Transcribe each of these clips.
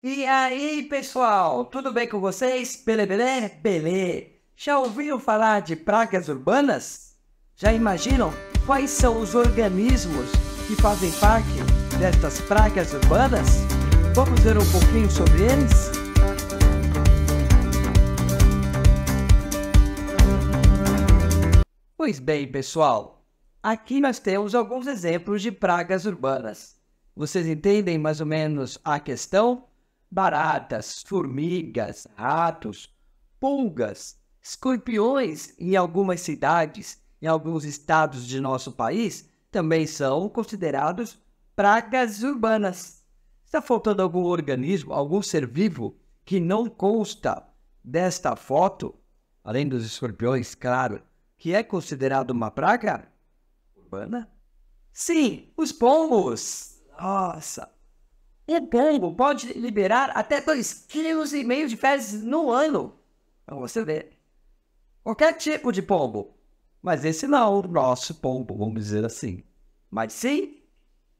E aí, pessoal, tudo bem com vocês? Belê, belê, belê. Já ouviram falar de pragas urbanas? Já imaginam quais são os organismos que fazem parte destas pragas urbanas? Vamos ver um pouquinho sobre eles? Pois bem, pessoal, aqui nós temos alguns exemplos de pragas urbanas. Vocês entendem mais ou menos a questão? baratas, formigas, ratos, pulgas, escorpiões em algumas cidades, em alguns estados de nosso país, também são considerados pragas urbanas. Está faltando algum organismo, algum ser vivo que não consta desta foto, além dos escorpiões, claro, que é considerado uma praga urbana? Sim, os pombos. Nossa, o pombo pode liberar até 2,5 kg de fezes no ano. Então você vê Qualquer tipo de pombo. Mas esse não, o nosso pombo, vamos dizer assim. Mas sim,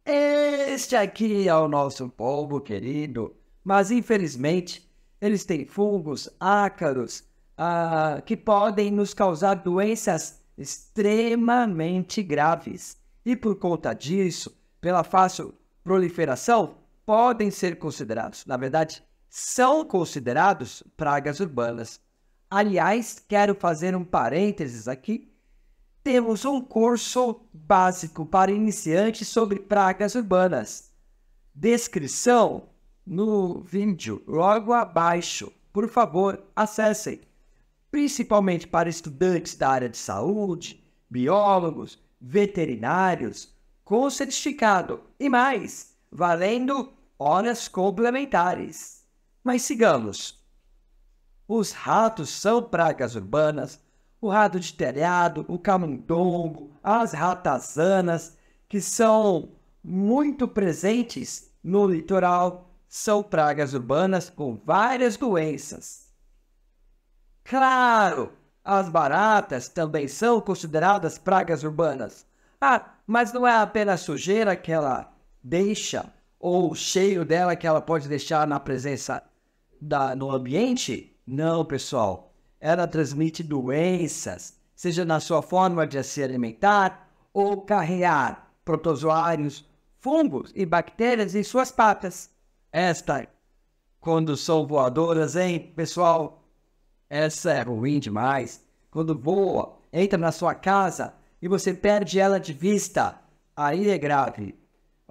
este aqui é o nosso pombo querido. Mas infelizmente, eles têm fungos, ácaros, ah, que podem nos causar doenças extremamente graves. E por conta disso, pela fácil proliferação, podem ser considerados, na verdade, são considerados pragas urbanas. Aliás, quero fazer um parênteses aqui. Temos um curso básico para iniciantes sobre pragas urbanas. Descrição no vídeo logo abaixo. Por favor, acessem. Principalmente para estudantes da área de saúde, biólogos, veterinários, com certificado e mais, valendo horas complementares. Mas sigamos. Os ratos são pragas urbanas, o rato de telhado, o camundongo, as ratazanas, que são muito presentes no litoral, são pragas urbanas com várias doenças. Claro, as baratas também são consideradas pragas urbanas. Ah, mas não é apenas sujeira que ela deixa ou cheio dela que ela pode deixar na presença da, no ambiente? Não, pessoal. Ela transmite doenças, seja na sua forma de se alimentar ou carregar protozoários, fungos e bactérias em suas patas. Esta quando são voadoras, hein, pessoal? Essa é ruim demais. Quando voa, entra na sua casa e você perde ela de vista, aí é grave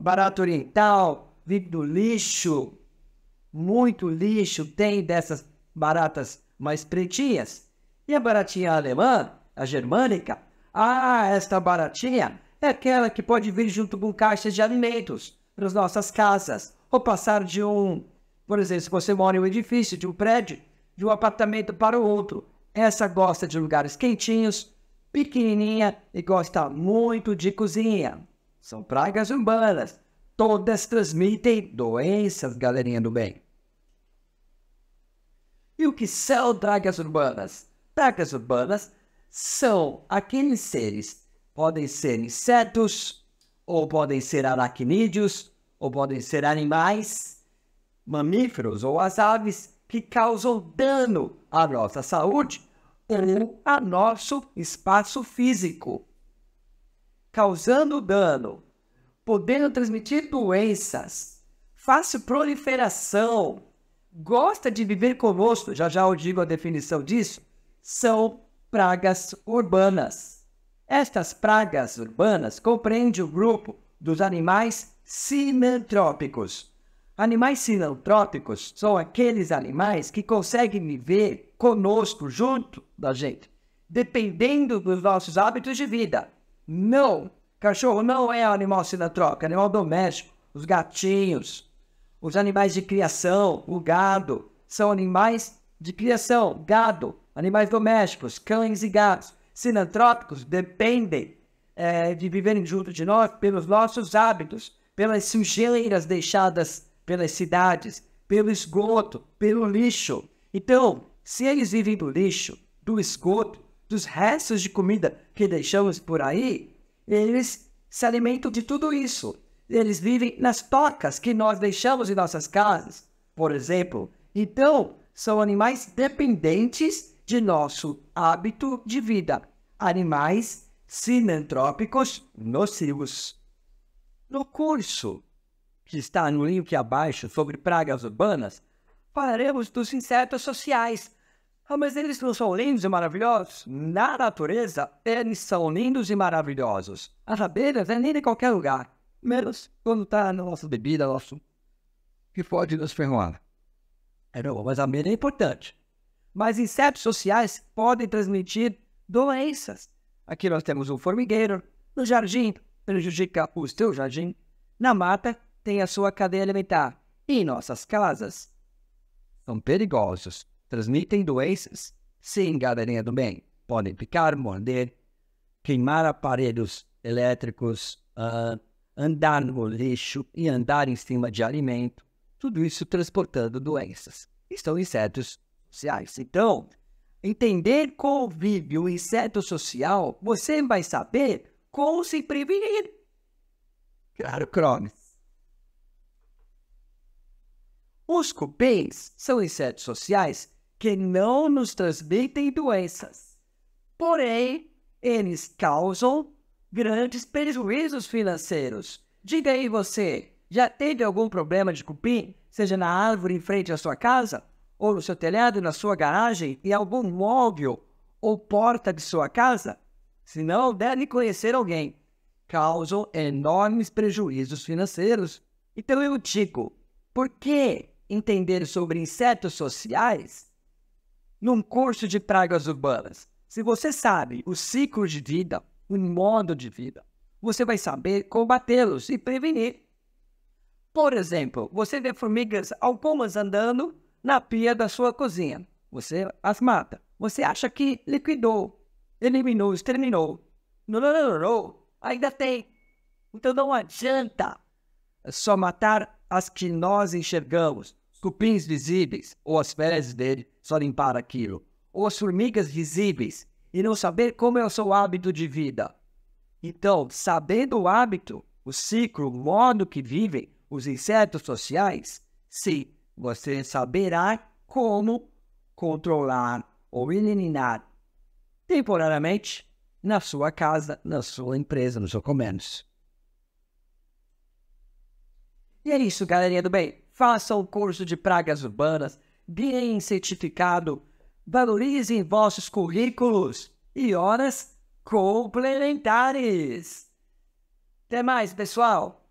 barato oriental, vive do lixo, muito lixo tem dessas baratas mais pretinhas. E a baratinha alemã, a germânica, ah, esta baratinha é aquela que pode vir junto com caixas de alimentos para as nossas casas, ou passar de um, por exemplo, se você mora em um edifício, de um prédio, de um apartamento para o outro. Essa gosta de lugares quentinhos, pequenininha e gosta muito de cozinha. São pragas urbanas. Todas transmitem doenças, galerinha do bem. E o que são pragas urbanas? Pragas urbanas são aqueles seres, podem ser insetos, ou podem ser aracnídeos, ou podem ser animais, mamíferos ou as aves, que causam dano à nossa saúde ou ao nosso espaço físico causando dano, podendo transmitir doenças, fácil proliferação, gosta de viver conosco, já já eu digo a definição disso, são pragas urbanas. Estas pragas urbanas compreendem o grupo dos animais sinantrópicos. Animais sinantrópicos são aqueles animais que conseguem viver conosco, junto da gente, dependendo dos nossos hábitos de vida. Não! Cachorro não é um animal sinatroca, é animal doméstico. Os gatinhos, os animais de criação, o gado, são animais de criação, gado, animais domésticos, cães e gatos. Sinantrópicos dependem é, de viverem junto de nós pelos nossos hábitos, pelas sujeiras deixadas pelas cidades, pelo esgoto, pelo lixo. Então, se eles vivem do lixo, do esgoto, dos restos de comida que deixamos por aí, eles se alimentam de tudo isso. Eles vivem nas tocas que nós deixamos em nossas casas, por exemplo. Então, são animais dependentes de nosso hábito de vida. Animais sinantrópicos nocivos. No curso que está no link abaixo sobre pragas urbanas, falaremos dos insetos sociais, ah, mas eles não são lindos e maravilhosos? Na natureza, eles são lindos e maravilhosos. As abelhas é nem de qualquer lugar, menos quando está na nossa bebida, nosso que pode nos ferroar. É, mas a abelha é importante. Mas insetos sociais podem transmitir doenças. Aqui nós temos um formigueiro, no jardim prejudica o seu jardim, na mata tem a sua cadeia alimentar e nossas casas são perigosos transmitem doenças? Sim, galerinha do bem. Podem picar, morder, queimar aparelhos elétricos, uh, andar no lixo e andar em cima de alimento. Tudo isso transportando doenças. Estão insetos sociais. Então, entender como vive o inseto social, você vai saber como se prevenir. Claro, Cromes. Os cupins são insetos sociais que não nos transmitem doenças. Porém, eles causam grandes prejuízos financeiros. Diga aí você, já teve algum problema de cupim, seja na árvore em frente à sua casa, ou no seu telhado, na sua garagem, em algum móvel ou porta de sua casa? Se não, deve conhecer alguém. Causam enormes prejuízos financeiros. Então eu digo, por que entender sobre insetos sociais num curso de pragas urbanas. Se você sabe o ciclo de vida, o modo de vida, você vai saber combatê-los e prevenir. Por exemplo, você vê formigas algumas andando na pia da sua cozinha. Você as mata. Você acha que liquidou, eliminou, exterminou. Não, não, não, não. Ainda tem. Então não adianta só matar as que nós enxergamos cupins visíveis ou as fezes dele só limpar aquilo, ou as formigas visíveis e não saber como é o seu hábito de vida. Então, sabendo o hábito, o ciclo, o modo que vivem os insetos sociais, sim, você saberá como controlar ou eliminar temporariamente na sua casa, na sua empresa, no seu comércio. E é isso, galerinha do bem façam curso de pragas urbanas, biem certificado, valorizem vossos currículos e horas complementares. Até mais, pessoal!